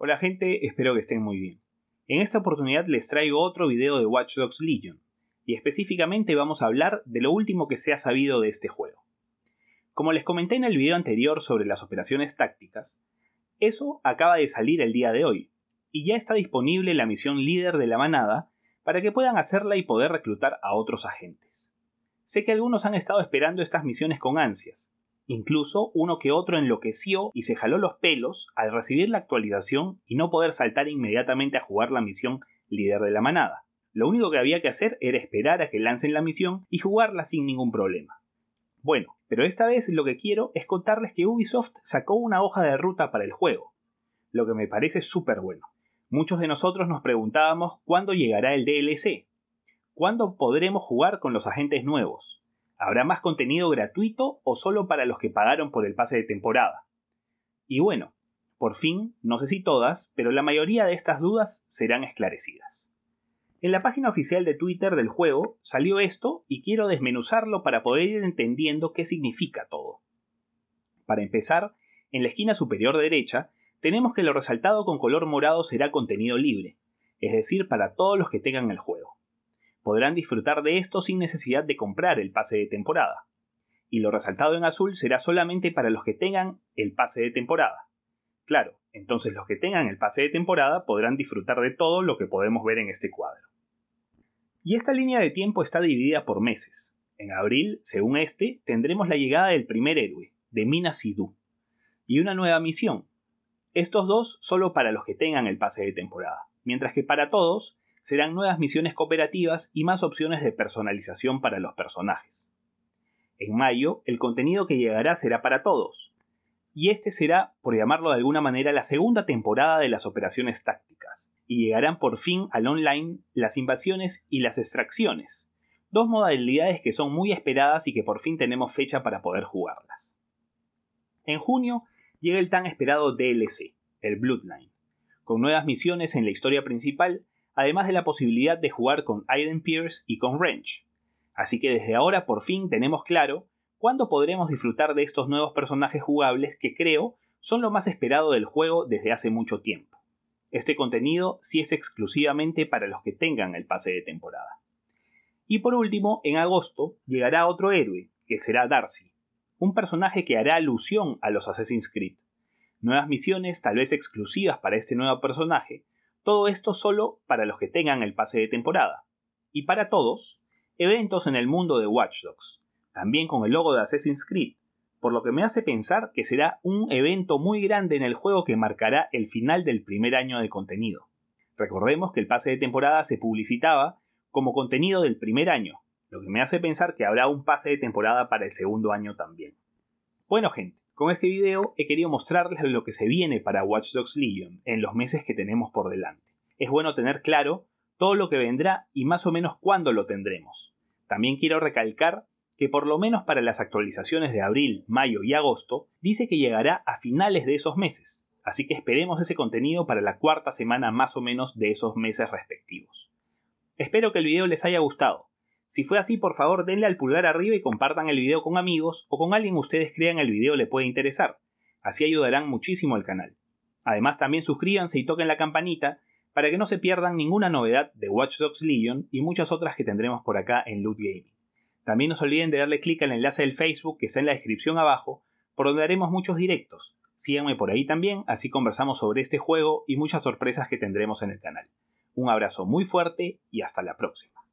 Hola gente, espero que estén muy bien. En esta oportunidad les traigo otro video de Watch Dogs Legion, y específicamente vamos a hablar de lo último que se ha sabido de este juego. Como les comenté en el video anterior sobre las operaciones tácticas, eso acaba de salir el día de hoy, y ya está disponible la misión líder de la manada para que puedan hacerla y poder reclutar a otros agentes. Sé que algunos han estado esperando estas misiones con ansias, Incluso uno que otro enloqueció y se jaló los pelos al recibir la actualización y no poder saltar inmediatamente a jugar la misión líder de la manada. Lo único que había que hacer era esperar a que lancen la misión y jugarla sin ningún problema. Bueno, pero esta vez lo que quiero es contarles que Ubisoft sacó una hoja de ruta para el juego, lo que me parece súper bueno. Muchos de nosotros nos preguntábamos cuándo llegará el DLC, cuándo podremos jugar con los agentes nuevos, Habrá más contenido gratuito o solo para los que pagaron por el pase de temporada. Y bueno, por fin, no sé si todas, pero la mayoría de estas dudas serán esclarecidas. En la página oficial de Twitter del juego salió esto y quiero desmenuzarlo para poder ir entendiendo qué significa todo. Para empezar, en la esquina superior derecha tenemos que lo resaltado con color morado será contenido libre, es decir, para todos los que tengan el juego podrán disfrutar de esto sin necesidad de comprar el pase de temporada. Y lo resaltado en azul será solamente para los que tengan el pase de temporada. Claro, entonces los que tengan el pase de temporada podrán disfrutar de todo lo que podemos ver en este cuadro. Y esta línea de tiempo está dividida por meses. En abril, según este, tendremos la llegada del primer héroe, de mina Sidú, y una nueva misión. Estos dos solo para los que tengan el pase de temporada, mientras que para todos serán nuevas misiones cooperativas y más opciones de personalización para los personajes. En mayo, el contenido que llegará será para todos, y este será, por llamarlo de alguna manera, la segunda temporada de las operaciones tácticas, y llegarán por fin al online las invasiones y las extracciones, dos modalidades que son muy esperadas y que por fin tenemos fecha para poder jugarlas. En junio llega el tan esperado DLC, el Bloodline, con nuevas misiones en la historia principal además de la posibilidad de jugar con Aiden Pierce y con Wrench. Así que desde ahora por fin tenemos claro cuándo podremos disfrutar de estos nuevos personajes jugables que creo son lo más esperado del juego desde hace mucho tiempo. Este contenido sí es exclusivamente para los que tengan el pase de temporada. Y por último, en agosto llegará otro héroe, que será Darcy, un personaje que hará alusión a los Assassin's Creed. Nuevas misiones, tal vez exclusivas para este nuevo personaje, todo esto solo para los que tengan el pase de temporada. Y para todos, eventos en el mundo de Watch Dogs, también con el logo de Assassin's Creed, por lo que me hace pensar que será un evento muy grande en el juego que marcará el final del primer año de contenido. Recordemos que el pase de temporada se publicitaba como contenido del primer año, lo que me hace pensar que habrá un pase de temporada para el segundo año también. Bueno gente, con este video he querido mostrarles lo que se viene para Watch Dogs Legion en los meses que tenemos por delante. Es bueno tener claro todo lo que vendrá y más o menos cuándo lo tendremos. También quiero recalcar que por lo menos para las actualizaciones de abril, mayo y agosto, dice que llegará a finales de esos meses, así que esperemos ese contenido para la cuarta semana más o menos de esos meses respectivos. Espero que el video les haya gustado. Si fue así, por favor denle al pulgar arriba y compartan el video con amigos o con alguien ustedes crean el video le puede interesar. Así ayudarán muchísimo al canal. Además también suscríbanse y toquen la campanita para que no se pierdan ninguna novedad de Watch Dogs Legion y muchas otras que tendremos por acá en Loot Gaming. También no se olviden de darle clic al enlace del Facebook que está en la descripción abajo, por donde haremos muchos directos. Síganme por ahí también, así conversamos sobre este juego y muchas sorpresas que tendremos en el canal. Un abrazo muy fuerte y hasta la próxima.